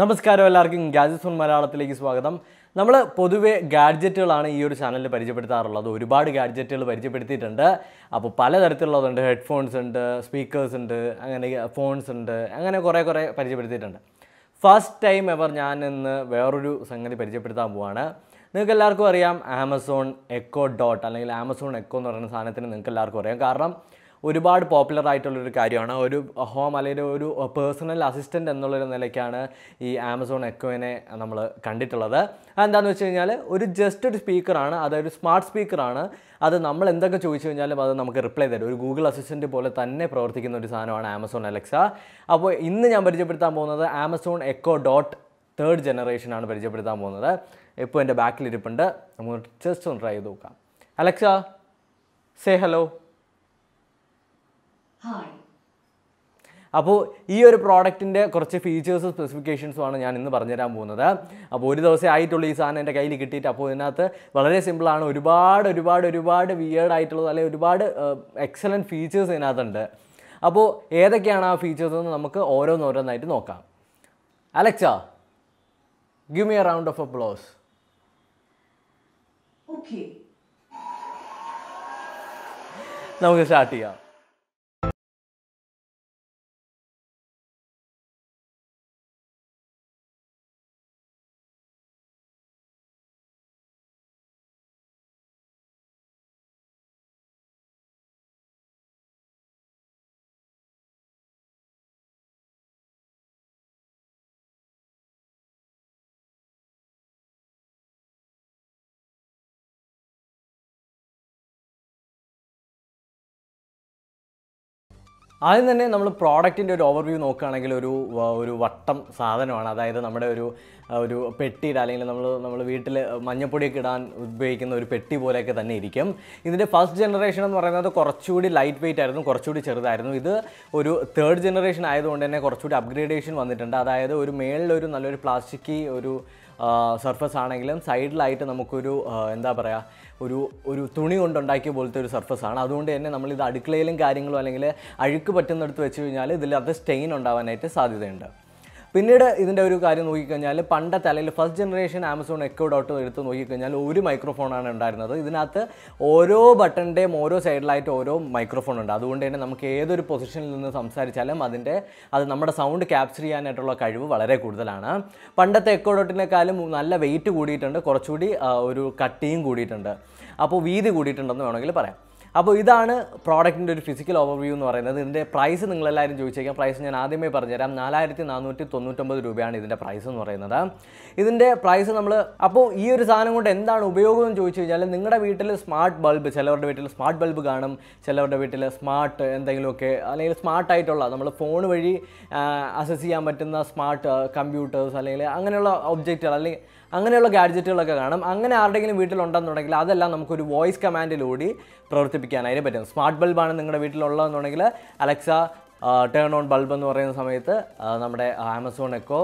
നമസ്കാരം എല്ലാവർക്കും gadget phone മലയാളത്തിലേക്ക് സ്വാഗതം നമ്മൾ പൊതുവേ ഗാഡ്ജറ്റുകളാണ് ഈ ഒരു ചാനലിൽ പരിചയപ്പെടുത്താറുള്ളത് ഒരുപാട് ഗാഡ്ജറ്റുകൾ പരിചയപ്പെടുത്തിയിട്ടുണ്ട് അപ്പോൾ പലതരത്തിലുള്ളതുണ്ട് ഹെഡ്ഫോൺസ് ഉണ്ട് സ്പീക്കേഴ്സ് ഉണ്ട് അങ്ങനെ ഫോൺസ് ഉണ്ട് അങ്ങനെ കുറേ കുറേ പരിചയപ്പെടുത്തിയിട്ടുണ്ട് ഫസ്റ്റ് ടൈം എവർ ഞാൻ ഇന്ന് വേറൊരു സംഗതി പരിചയപ്പെടുത്താൻ പോവാണ് നിങ്ങൾക്ക് എല്ലാവർക്കും അറിയാം ആമസോൺ എക്കോ ഡോട്ട് അല്ലെങ്കിൽ ആമസോൺ എക്കോ എന്ന് പറയുന്ന സാധനത്തിന് നിങ്ങൾക്ക് എല്ലാവർക്കും അറിയാം കാരണം ഒരുപാട് പോപ്പുലർ ആയിട്ടുള്ളൊരു കാര്യമാണ് ഒരു ഹോം അല്ലെങ്കിൽ ഒരു പേഴ്സണൽ അസിസ്റ്റൻ്റ് എന്നുള്ളൊരു നിലയ്ക്കാണ് ഈ ആമസോൺ എക്കോയിനെ നമ്മൾ കണ്ടിട്ടുള്ളത് അതെന്താണെന്ന് വെച്ച് കഴിഞ്ഞാൽ ഒരു ജസ്റ്റ് ഒരു സ്പീക്കറാണ് അതൊരു സ്മാർട്ട് സ്പീക്കറാണ് അത് നമ്മൾ എന്തൊക്കെ ചോദിച്ചു കഴിഞ്ഞാലും അത് നമുക്ക് റിപ്ലൈ തരും ഒരു ഗൂഗിൾ അസിസ്റ്റൻ്റ് പോലെ തന്നെ പ്രവർത്തിക്കുന്ന ഒരു സാധനമാണ് ആമസോൺ അലക്സ അപ്പോൾ ഇന്ന് ഞാൻ പരിചയപ്പെടുത്താൻ പോകുന്നത് ആമസോൺ എക്കോ ഡോട്ട് തേർഡ് ജനറേഷനാണ് പരിചയപ്പെടുത്താൻ പോകുന്നത് ഇപ്പോൾ എൻ്റെ ബാക്കിലിരിപ്പുണ്ട് നമുക്ക് ജസ്റ്റ് ഒന്ന് ട്രൈ ചെയ്ത് നോക്കാം അലക്സ സേ ഹലോ അപ്പോൾ ഈ ഒരു പ്രോഡക്റ്റിൻ്റെ കുറച്ച് ഫീച്ചേഴ്സും സ്പെസിഫിക്കേഷൻസുമാണ് ഞാൻ ഇന്ന് പറഞ്ഞുതരാൻ പോകുന്നത് അപ്പോൾ ഒരു ദിവസം ആയിട്ടുള്ള ഈ സാധനം എൻ്റെ കയ്യിൽ കിട്ടിയിട്ട് അപ്പോൾ ഇതിനകത്ത് വളരെ സിമ്പിളാണ് ഒരുപാട് ഒരുപാട് ഒരുപാട് വിയേർഡ് ആയിട്ടുള്ളത് അല്ലെങ്കിൽ ഒരുപാട് എക്സലൻറ്റ് ഫീച്ചേഴ്സ് ഇതിനകത്തുണ്ട് അപ്പോൾ ഏതൊക്കെയാണ് ആ ഫീച്ചേഴ്സ് എന്ന് നമുക്ക് ഓരോന്നോരോന്നായിട്ട് നോക്കാം Alexa give me a round of നമുക്ക് സ്റ്റാർട്ട് ചെയ്യാം ആദ്യം തന്നെ നമ്മൾ പ്രോഡക്റ്റിൻ്റെ ഒരു ഓവർവ്യൂ നോക്കുകയാണെങ്കിൽ ഒരു ഒരു വട്ടം സാധനമാണ് അതായത് നമ്മുടെ ഒരു ഒരു പെട്ടിയുടെ അല്ലെങ്കിൽ നമ്മൾ നമ്മൾ വീട്ടിൽ മഞ്ഞപ്പൊടിയൊക്കെ ഇടാൻ ഉപയോഗിക്കുന്ന ഒരു പെട്ടി പോലെയൊക്കെ തന്നെ ഇരിക്കും ഇതിൻ്റെ ഫസ്റ്റ് ജനറേഷൻ എന്ന് പറയുന്നത് കുറച്ചുകൂടി ലൈറ്റ് വെയിറ്റ് ആയിരുന്നു കുറച്ചുകൂടി ചെറുതായിരുന്നു ഇത് ഒരു തേർഡ് ജനറേഷൻ ആയതുകൊണ്ട് തന്നെ കുറച്ചുകൂടി അപ്ഗ്രേഡേഷൻ വന്നിട്ടുണ്ട് അതായത് ഒരു മേളിലൊരു നല്ലൊരു പ്ലാസ്റ്റിക്ക് ഒരു സർഫസ് ആണെങ്കിലും സൈഡിലായിട്ട് നമുക്കൊരു എന്താ പറയുക ഒരു ഒരു തുണി കൊണ്ടുണ്ടാക്കിയ പോലത്തെ ഒരു സർഫസ് ആണ് അതുകൊണ്ട് തന്നെ നമ്മൾ ഇത് അടുക്കളയിലും കാര്യങ്ങളും അല്ലെങ്കിൽ അഴുക്ക് പറ്റുന്നിടത്ത് വെച്ച് കഴിഞ്ഞാൽ ഇതിൽ അത് സ്റ്റെയിൻ ഉണ്ടാവാനായിട്ട് സാധ്യതയുണ്ട് പിന്നീട് ഇതിൻ്റെ ഒരു കാര്യം നോക്കിക്കഴിഞ്ഞാൽ പണ്ടത്തെ അല്ലെങ്കിൽ first generation Amazon Echo Dot എടുത്ത് നോക്കിക്കഴിഞ്ഞാൽ ഒരു മൈക്രോഫോണാണ് ഉണ്ടായിരുന്നത് ഇതിനകത്ത് ഓരോ ബട്ടൻ്റെയും ഓരോ സൈഡിലായിട്ട് ഓരോ മൈക്രോഫോൺ ഉണ്ട് അതുകൊണ്ട് തന്നെ നമുക്ക് ഏതൊരു പൊസിഷനിൽ നിന്ന് സംസാരിച്ചാലും അതിൻ്റെ അത് നമ്മുടെ സൗണ്ട് ക്യാപ്ചർ ചെയ്യാനായിട്ടുള്ള കഴിവ് വളരെ കൂടുതലാണ് പണ്ടത്തെ എക്കോ ഡോട്ടിനേക്കാളും നല്ല വെയിറ്റ് കൂടിയിട്ടുണ്ട് കുറച്ചുകൂടി ഒരു കട്ടിയും കൂടിയിട്ടുണ്ട് അപ്പോൾ വീതി കൂടിയിട്ടുണ്ടെന്ന് വേണമെങ്കിൽ പറയാം അപ്പോൾ ഇതാണ് പ്രോഡക്റ്റിൻ്റെ ഒരു ഫിസിക്കൽ ഓവർവ്യൂ എന്ന് പറയുന്നത് ഇതിൻ്റെ പ്രൈസ് നിങ്ങളെല്ലാവരും ചോദിച്ചേക്കാം പ്രൈസ് ഞാൻ ആദ്യമേ പറഞ്ഞുതരാം നാലായിരത്തി നാനൂറ്റി തൊണ്ണൂറ്റൊമ്പത് രൂപയാണ് ഇതിൻ്റെ പ്രൈസ് എന്ന് പറയുന്നത് ഇതിൻ്റെ പ്രൈസ് നമ്മൾ അപ്പോൾ ഈ ഒരു സാധനം കൊണ്ട് എന്താണ് ഉപയോഗം എന്ന് ചോദിച്ചു കഴിഞ്ഞാൽ നിങ്ങളുടെ വീട്ടിൽ സ്മാർട്ട് ബൾബ് ചിലവരുടെ വീട്ടിൽ സ്മാർട്ട് ബൾബ് കാണും ചിലവരുടെ വീട്ടിൽ സ്മാർട്ട് എന്തെങ്കിലുമൊക്കെ അല്ലെങ്കിൽ സ്മാർട്ടായിട്ടുള്ള നമ്മൾ ഫോൺ വഴി അസസ് ചെയ്യാൻ പറ്റുന്ന സ്മാർട്ട് കമ്പ്യൂട്ടേഴ്സ് അല്ലെങ്കിൽ അങ്ങനെയുള്ള ഒബ്ജക്റ്റുകൾ അല്ലെങ്കിൽ അങ്ങനെയുള്ള ഗാഡ്ജറ്റുകളൊക്കെ കാണും അങ്ങനെ ആരുടെങ്കിലും വീട്ടിലുണ്ടെന്നുണ്ടെങ്കിൽ അതെല്ലാം നമുക്കൊരു വോയിസ് കമാൻഡിലൂടെ പ്രവർത്തിപ്പിക്കാം അതിനെ പറ്റും സ്മാർട്ട് ബൾബാണ് നിങ്ങളുടെ വീട്ടിലുള്ളതെന്നുണ്ടെങ്കിൽ അലക്സ ടേൺ ഓൺ ബൾബ് എന്ന് പറയുന്ന സമയത്ത് നമ്മുടെ ആമസോൺ എക്കോ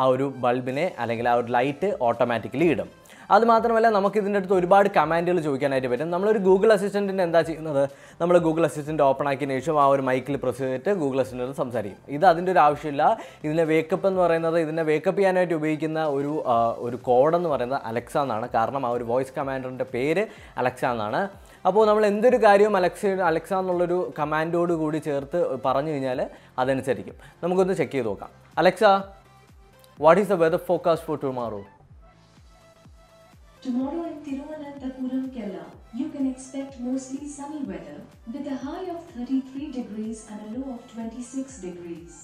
ആ ഒരു ബൾബിനെ അല്ലെങ്കിൽ ആ ഒരു ലൈറ്റ് ഓട്ടോമാറ്റിക്കലി ഇടും അതുമാത്രമല്ല നമുക്ക് ഇതിൻ്റെ അടുത്ത് ഒരുപാട് കമാൻഡുകൾ ചോദിക്കാനായിട്ട് പറ്റും നമ്മളൊരു ഗൂഗിൾ അസിസ്റ്റൻറ്റിൻ്റെ എന്താ ചെയ്യുന്നത് നമ്മൾ ഗൂഗിൾ അസിസ്റ്റൻറ്റ് ഓപ്പൺ ആക്കിയതിന് ശേഷം ആ ഒരു മൈക്കിൽ പ്രസ് ചെയ്തിട്ട് ഗൂഗിൾ അസിസ്റ്റൻറ്റ് സംസാരിക്കും ഇത് അതിൻ്റെ ഒരു ആവശ്യമില്ല ഇതിൻ്റെ വേക്കപ്പ് എന്ന് പറയുന്നത് ഇതിനെ വേക്കപ്പ് ചെയ്യാനായിട്ട് ഉപയോഗിക്കുന്ന ഒരു ഒരു കോഡെന്ന് പറയുന്നത് അലക്സ എന്നാണ് കാരണം ആ ഒരു വോയിസ് കമാൻഡറിൻ്റെ പേര് അലക്സ എന്നാണ് അപ്പോൾ നമ്മൾ എന്തൊരു കാര്യവും അലക്സ അലക്സ എന്നുള്ളൊരു കമാൻഡോട് കൂടി ചേർത്ത് പറഞ്ഞു കഴിഞ്ഞാൽ അതനുസരിക്കും നമുക്കൊന്ന് ചെക്ക് ചെയ്ത് നോക്കാം Alexa what is the weather forecast for tomorrow Tomorrow in Thiruvananthapuram, Kerala, you can expect mostly sunny weather with a high of 33 degrees and a low of 26 degrees.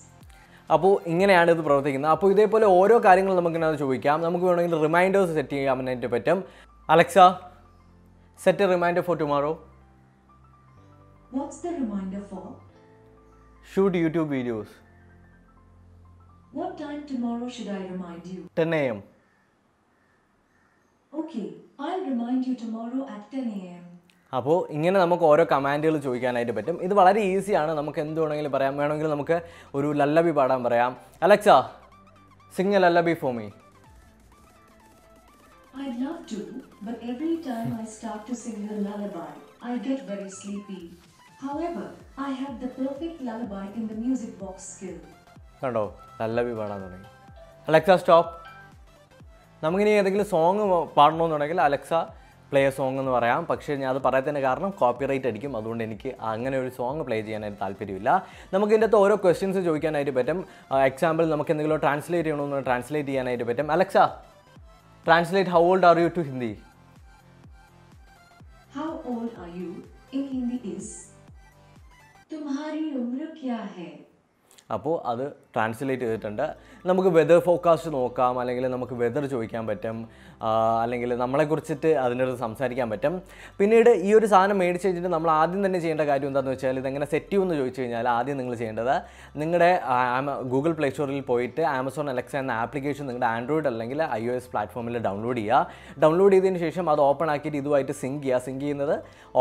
അപ്പോൾ ഇങ്ങനെയാണ് ഇത് പ്രവർത്തിക്കുന്നത് അപ്പോൾ ഇതേപോലെ ഓരോ കാര്യങ്ങൾ നമുക്കിനകത്ത് ചോദിക്കാം നമുക്ക് വേണമെങ്കിൽ റിമൈൻഡേഴ്സ് സെറ്റ് ചെയ്യാനായിട്ട് പറ്റും Alexa set reminder for tomorrow what's the reminder for shoot YouTube videos what time tomorrow should I remind you 10 am അപ്പോൾ ഇങ്ങനെ നമുക്ക് ഓരോ കമാൻഡുകൾ ചോദിക്കാനായിട്ട് പറ്റും ഇത് വളരെ ഈസിയാണ് നമുക്ക് എന്ത് വേണമെങ്കിലും പറയാം വേണമെങ്കിൽ നമുക്ക് ഒരു ലല്ലബി പാടാൻ പറയാം Alexa sing a lullaby for me I'd love to, but every time I start to sing a lullaby, I get very sleepy. However, I have the perfect lullaby in the music box skill. കണ്ടോ ലല്ലബി പാടാൻ തുടങ്ങി Alexa stop നമുക്കിനി ഏതെങ്കിലും song പാടണമെന്നുണ്ടെങ്കിൽ Alexa play song എന്ന് പറയാം പക്ഷേ ഞാൻ അത് പറയത്തതിൻ്റെ കാരണം കോപ്പിറൈറ്റ് അടിക്കും അതുകൊണ്ട് എനിക്ക് അങ്ങനെ ഒരു സോങ് പ്ലേ ചെയ്യാനായിട്ട് താല്പര്യമില്ല നമുക്ക് ഇതിൻ്റെ അകത്ത് ഓരോ ക്വസ്റ്റ്യൻസ് ചോദിക്കാനായിട്ട് പറ്റും എക്സാമ്പിൾ നമുക്ക് എന്തെങ്കിലും ട്രാൻസ്ലേറ്റ് ചെയ്യണമെന്ന് ട്രാൻസ്ലേറ്റ് ചെയ്യാനായിട്ട് പറ്റും Alexa translate how old are you to Hindi how old are you in Hindi is तुम्हारी उम्र क्या है അപ്പോൾ അത് ട്രാൻസ്ലേറ്റ് ചെയ്തിട്ടുണ്ട് നമുക്ക് വെതർ ഫോക്കാസ്റ്റ് നോക്കാം അല്ലെങ്കിൽ നമുക്ക് വെതർ ചോദിക്കാൻ പറ്റും അല്ലെങ്കിൽ നമ്മളെക്കുറിച്ചിട്ട് അതിനടുത്ത് സംസാരിക്കാൻ പറ്റും പിന്നീട് ഈ ഒരു സാധനം മേടിച്ച് കഴിഞ്ഞിട്ട് നമ്മൾ ആദ്യം തന്നെ ചെയ്യേണ്ട കാര്യം എന്താണെന്ന് വെച്ചാൽ ഇതെങ്ങനെ സെറ്റ് ചെയ്യുമെന്ന് ചോദിച്ചു കഴിഞ്ഞാൽ ആദ്യം നിങ്ങൾ ചെയ്യേണ്ടത് നിങ്ങളുടെ ഗൂഗിൾ പ്ലേ സ്റ്റോറിൽ പോയിട്ട് ആമസോൺ അലക്സ എന്ന ആപ്ലിക്കേഷൻ നിങ്ങളുടെ ആൻഡ്രോയിഡ് അല്ലെങ്കിൽ ഐ ഒ എസ് പ്ലാറ്റ്ഫോമിൽ ഡൗൺലോഡ് ചെയ്യുക ഡൗൺലോഡ് ചെയ്തതിന് ശേഷം അത് ഓപ്പൺ ആക്കിയിട്ട് ഇതുമായിട്ട് സിങ്ക് ചെയ്യുക സിങ്ക് ചെയ്യുന്നത്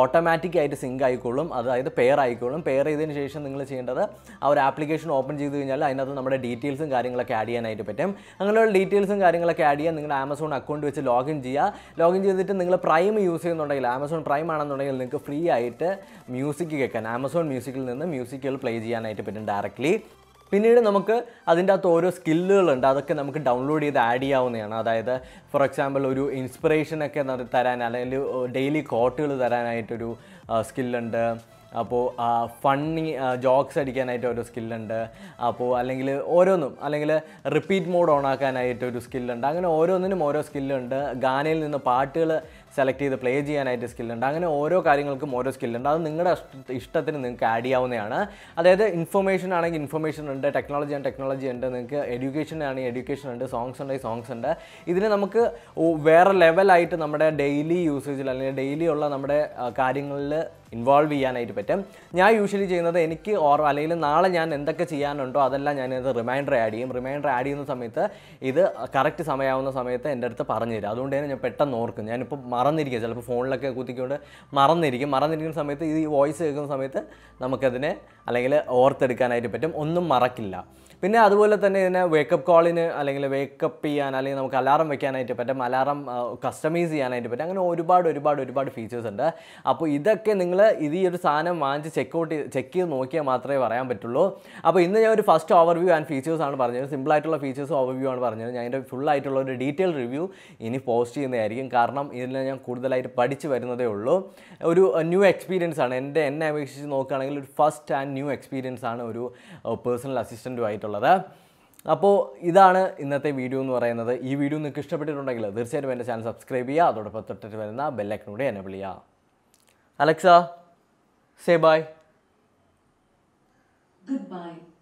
ഓട്ടോമാറ്റിക്കായിട്ട് സിങ്ക് ആയിക്കോളും അതായത് പെയർ ആയിക്കോളും പെയർ ചെയ്തതിന് ശേഷം നിങ്ങൾ ചെയ്യേണ്ടത് ആ ഒരു ആപ്ലിക്കേഷൻ ഓപ്പൺ ചെയ്ത് കഴിഞ്ഞാൽ അതിനകത്ത് നമ്മുടെ ഡീറ്റെയിൽസും കാര്യങ്ങളൊക്കെ ആഡ് ചെയ്യാനായിട്ട് പറ്റും അങ്ങനെയുള്ള ഡീറ്റെയിൽസും കാര്യങ്ങളൊക്കെ ആഡ് ചെയ്യാൻ നിങ്ങൾ ആമസോൺ അക്കൗണ്ട് വെച്ച് ലോഗിൻ ചെയ്യുക ലോഗിൻ ചെയ്തിട്ട് നിങ്ങൾ പ്രൈം യൂസ് ചെയ്യുന്നുണ്ടെങ്കിൽ ആമസോൺ പ്രൈം ആണെന്നുണ്ടെങ്കിൽ നിങ്ങൾക്ക് ഫ്രീ ആയിട്ട് മ്യൂസിക് കേൾക്കാൻ ആമസോൺ മ്യൂസിക്കിൽ നിന്ന് മ്യൂസിക്കുകൾ പ്ലേ ചെയ്യാനായിട്ട് പറ്റും ഡയറക്റ്റ്ലി പിന്നീട് നമുക്ക് അതിൻ്റെ അകത്ത് ഓരോ സ്കില്ലുകളുണ്ട് അതൊക്കെ നമുക്ക് ഡൗൺലോഡ് ചെയ്ത് ആഡ് ചെയ്യാവുന്നതാണ് അതായത് ഫോർ എക്സാമ്പിൾ ഒരു ഇൻസ്പിറേഷനൊക്കെ തരാൻ അല്ലെങ്കിൽ ഡെയിലി കോട്ടുകൾ തരാനായിട്ടൊരു സ്കില്ലുണ്ട് അപ്പോൾ ഫണ്ണി ജോക്സ് അടിക്കാനായിട്ട് ഓരോ സ്കില്ലുണ്ട് അപ്പോൾ അല്ലെങ്കിൽ ഓരോന്നും അല്ലെങ്കിൽ റിപ്പീറ്റ് മോഡ് ഓൺ ആക്കാനായിട്ട് ഒരു സ്കില്ലുണ്ട് അങ്ങനെ ഓരോന്നിനും ഓരോ സ്കില്ലുണ്ട് ഗാനയിൽ നിന്ന് പാട്ടുകൾ സെലക്ട് ചെയ്ത് പ്ലേ ചെയ്യാനായിട്ട് സ്കില്ലുണ്ട് അങ്ങനെ ഓരോ കാര്യങ്ങൾക്കും ഓരോ സ്കില്ലുണ്ട് അത് നിങ്ങളുടെ ഇഷ്ടത്തിന് നിങ്ങൾക്ക് ആഡ് ചെയ്യാവുന്നതാണ് അതായത് ഇൻഫർമേഷൻ ആണെങ്കിൽ ഇൻഫർമേഷൻ ഉണ്ട് ടെക്നോളജി ആണ് ടെക്നോളജി ഉണ്ട് നിങ്ങൾക്ക് എഡ്യൂക്കേഷൻ ആണെങ്കിൽ എഡ്യൂക്കേഷൻ ഉണ്ട് സോങ്സ് ഉണ്ടെങ്കിൽ സോങ്സ് ഉണ്ട് ഇതിന് നമുക്ക് വേറെ ലെവലായിട്ട് നമ്മുടെ ഡെയിലി യൂസേജിൽ അല്ലെങ്കിൽ ഡെയിലി ഉള്ള നമ്മുടെ കാര്യങ്ങളിൽ ഇൻവോൾവ് ചെയ്യാനായിട്ട് പറ്റും ഞാൻ യൂഷ്വലി ചെയ്യുന്നത് എനിക്ക് ഓർ അല്ലെങ്കിൽ നാളെ ഞാൻ എന്തൊക്കെ ചെയ്യാനുണ്ടോ അതെല്ലാം ഞാനിത് റിമൈൻഡർ ആഡ് ചെയ്യും റിമൈൻഡർ ആഡ് ചെയ്യുന്ന സമയത്ത് ഇത് കറക്റ്റ് സമയമാവുന്ന സമയത്ത് എൻ്റെ അടുത്ത് പറഞ്ഞു തരും അതുകൊണ്ട് തന്നെ ഞാൻ പെട്ടെന്ന് ഓർക്കും ഞാനിപ്പോൾ മറന്നിരിക്കുക ചിലപ്പോൾ ഫോണിലൊക്കെ കുത്തിക്കൊണ്ട് മറന്നിരിക്കും മറന്നിരിക്കുന്ന സമയത്ത് ഈ വോയിസ് കേൾക്കുന്ന സമയത്ത് നമുക്കതിനെ അല്ലെങ്കിൽ ഓർത്തെടുക്കാനായിട്ട് പറ്റും ഒന്നും മറക്കില്ല പിന്നെ അതുപോലെ തന്നെ ഇതിനെ വേക്കപ്പ് കോളിന് അല്ലെങ്കിൽ വേക്കപ്പ് ചെയ്യാൻ അല്ലെങ്കിൽ നമുക്ക് അലാറം വെക്കാനായിട്ട് പറ്റും അലാറം കസ്റ്റമൈസ് ചെയ്യാനായിട്ട് പറ്റും അങ്ങനെ ഒരുപാട് ഒരുപാട് ഒരുപാട് ഫീച്ചേഴ്സ് ഉണ്ട് അപ്പോൾ ഇതൊക്കെ നിങ്ങൾ ഇത് ഈ ഒരു സാധനം വാങ്ങിച്ച് ചെക്കൗട്ട് ചെക്ക് ചെയ്ത് നോക്കിയാൽ മാത്രമേ പറയാൻ പറ്റുള്ളൂ അപ്പോൾ ഇന്ന് ഞാൻ ഒരു ഫസ്റ്റ് ഓവർവ്യൂ ആൻഡ് ഫീച്ചേഴ്സ് ആണ് പറഞ്ഞത് സിമ്പിൾ ആയിട്ടുള്ള ഫീച്ചേഴ്സ് ഓവർവ്യൂ ആണ് പറഞ്ഞത് ഞാൻ എൻ്റെ ഫുൾ ആയിട്ടുള്ള ഒരു ഡീറ്റെയിൽ റിവ്യൂ ഇനി പോസ്റ്റ് ചെയ്യുന്നതായിരിക്കും കാരണം ഇതിൽ ഞാൻ കൂടുതലായിട്ട് പഠിച്ചു വരുന്നതേ ഉള്ളൂ ഒരു ന്യൂ എക്സ്പീരിയൻസ് ആണ് എൻ്റെ എന്നെ അപേക്ഷിച്ച് നോക്കുകയാണെങ്കിൽ ഒരു ഫസ്റ്റ് ആൻഡ് ന്യൂ എക്സ്പീരിയൻസ് ആണ് ഒരു പേഴ്സണൽ അസിസ്റ്റൻറ്റുമായിട്ടുള്ള എന്നുള്ളത് അപ്പോൾ ഇതാണ് ഇന്നത്തെ വീഡിയോ എന്ന് പറയുന്നത് ഈ വീഡിയോ നിങ്ങൾക്ക് ഇഷ്ടപ്പെട്ടിട്ടുണ്ടെങ്കിൽ തീർച്ചയായിട്ടും എൻ്റെ ചാനൽ സബ്സ്ക്രൈബ് ചെയ്യുക അതോടൊപ്പം തൊട്ടിട്ട് വരുന്ന കൂടി എന്നെ വിളിയ Alexa say bye good bye